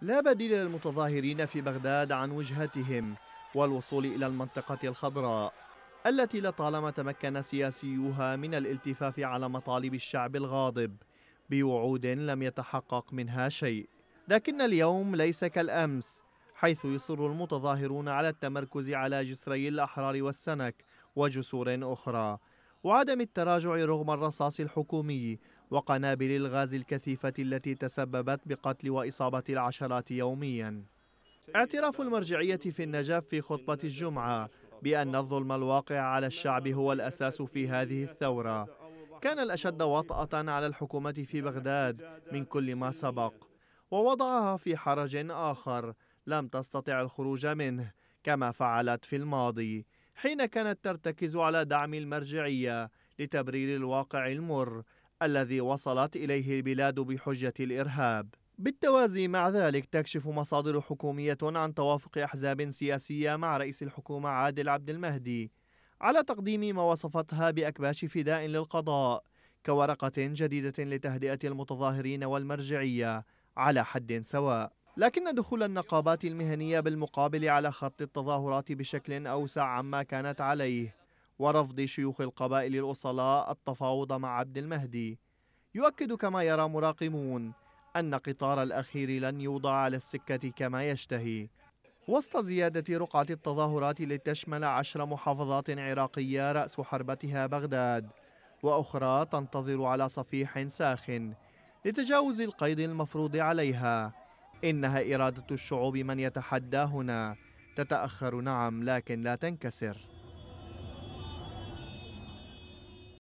لا بديل للمتظاهرين في بغداد عن وجهتهم والوصول إلى المنطقة الخضراء التي لطالما تمكن سياسيوها من الالتفاف على مطالب الشعب الغاضب بوعود لم يتحقق منها شيء لكن اليوم ليس كالأمس حيث يصر المتظاهرون على التمركز على جسري الأحرار والسنك وجسور أخرى وعدم التراجع رغم الرصاص الحكومي وقنابل الغاز الكثيفة التي تسببت بقتل وإصابة العشرات يومياً اعتراف المرجعية في النجاف في خطبة الجمعة بأن الظلم الواقع على الشعب هو الأساس في هذه الثورة كان الأشد وطأة على الحكومة في بغداد من كل ما سبق ووضعها في حرج آخر لم تستطع الخروج منه كما فعلت في الماضي حين كانت ترتكز على دعم المرجعية لتبرير الواقع المر الذي وصلت إليه البلاد بحجة الإرهاب بالتوازي مع ذلك تكشف مصادر حكومية عن توافق أحزاب سياسية مع رئيس الحكومة عادل عبد المهدي على تقديم ما وصفتها بأكباش فداء للقضاء كورقة جديدة لتهدئة المتظاهرين والمرجعية على حد سواء لكن دخول النقابات المهنية بالمقابل على خط التظاهرات بشكل أوسع عما كانت عليه ورفض شيوخ القبائل الأصلاء التفاوض مع عبد المهدي يؤكد كما يرى مراقبون أن قطار الأخير لن يوضع على السكة كما يشتهي وسط زيادة رقعة التظاهرات لتشمل عشر محافظات عراقية رأس حربتها بغداد وأخرى تنتظر على صفيح ساخن لتجاوز القيد المفروض عليها إنها إرادة الشعوب من يتحدى هنا تتأخر نعم لكن لا تنكسر